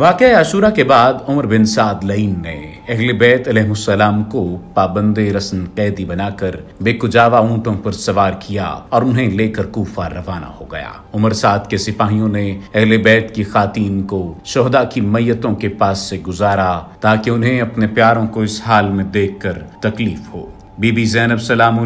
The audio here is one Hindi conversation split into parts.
वाक़ आशूरा के बाद उमर बिन साद लईन ने अहल अलहसलाम को पाबंद रसन कैदी बनाकर बेकुजावा ऊँटों पर सवार किया और उन्हें लेकर कोफा रवाना हो गया उमर साद के सिपाहियों ने अहले बैत की खातिन को शहदा की मैतों के पास से गुजारा ताकि उन्हें अपने प्यारों को इस हाल में देख कर तकलीफ हो बीबी जैनब सलाम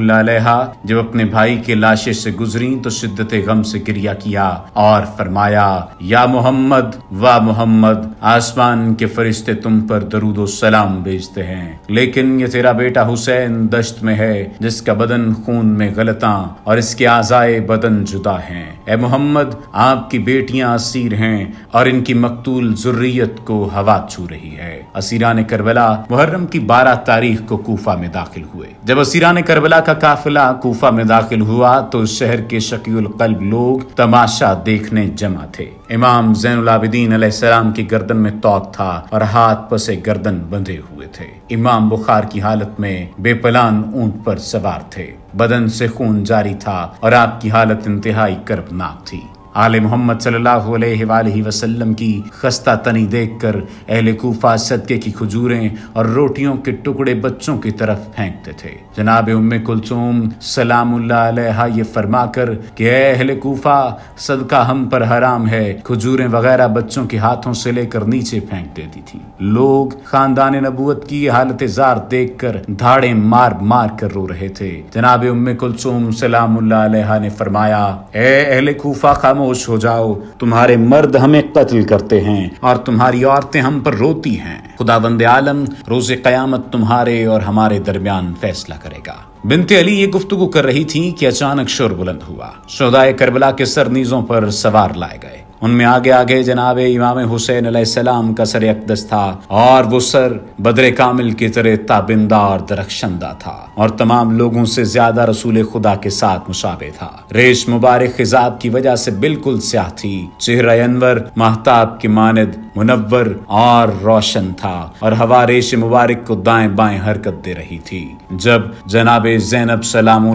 जब अपने भाई के लाशे से गुजरी तो शिद्दत गम से क्रिया किया और फरमाया या मोहम्मद वाह मोहम्मद आसमान के फरिश्ते तुम पर दरुदो सलाम भेजते हैं लेकिन ये तेरा बेटा हुसैन दश्त में है जिसका बदन खून में गलता और इसके आजाए बदन जुदा हैं ए मोहम्मद आपकी बेटियां असीर हैं और इनकी मकतूल जुर्रियत को हवा छू रही है असीरा ने करबला मुहर्रम की बारह तारीख को कोफा में दाखिल हुए जब असीरा ने करबला का काफिला कोफा में दाखिल हुआ तो शहर के शकील कल्ब लोग तमाशा देखने जमा थे इमाम जैन सलाम की गर्दन में तोक था और हाथ पसे गर्दन बंधे हुए थे इमाम बुखार की हालत में बेपलान ऊंट पर सवार थे बदन से खून जारी था और आपकी हालत इंतहाई कर्बनाक थी आले मोहम्मद सल्लल्लाहु अलैहि वसल्लम की खस्ता तनी देखकर अहल कूफा सदके की खजूरें और रोटियों के टुकड़े बच्चों की तरफ फेंकते थे जनाब उम कुलसूम सलाम ये फरमा कर कि अहल कूफा सदका हम पर हराम है खजूरें वगैरह बच्चों के हाथों से लेकर नीचे फेंक देती थी लोग खानदान नबूत की हालत जार देख कर धाड़े मार मार कर रो रहे थे जनाब उम कुलसूम सलाम ने फरमाया अहल कूफा खामो खामोश हो जाओ तुम्हारे मर्द हमें कत्ल करते हैं और तुम्हारी औरतें हम पर रोती हैं खुदा बंद आलम रोज क्यामत तुम्हारे और हमारे दरमियान फैसला करेगा बिनते अली ये गुफ्तु कर रही थी कि अचानक शोर बुलंद हुआ शोदाय करबला के सरनीजों पर सवार लाए गए उनमें आगे आगे जनाब इमाम हुसैन सलाम का सर अकदस था और वो सर बदर कामिल की तरह ताबिंदा और दरखशंदा था और तमाम लोगों से ज्यादा रसूल खुदा के साथ मुशाबे था रेश मुबारक खिजाब की वजह से बिल्कुल स्याह थी चेहरा अनवर महताब की मानद मुनवर और रोशन था और हवा रेश मुबारक को दाएं बाएं हरकत दे रही थी जब जनाब जैनब सलाम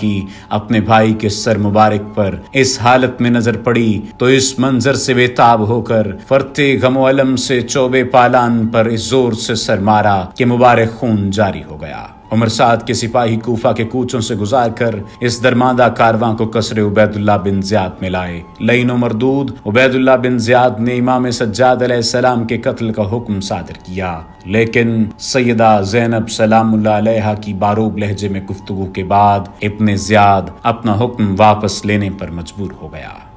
की अपने भाई के सर मुबारक पर इस हालत में नजर पड़ी तो इस मंजर से बेताब होकर फरते गमोलम से चौबे पालान पर इस जोर से सर मारा कि मुबारक खून जारी हो गया उमर साद के सिपाही कूफा के कूचों से गुजार कर इस दरमादा कारवां को कसरे उबैदुल्ला बिन ज्याद में लाए लईन मरदूद उबैदुल्ला बिन ज्याद ने इमाम सज्जाद सलाम के कत्ल का हुक्म सादर किया लेकिन सैदा जैनब सलाम की बारूब लहजे में गुफ्तु के बाद इब्ने ज्याद अपना हुक्म वापस लेने पर मजबूर हो गया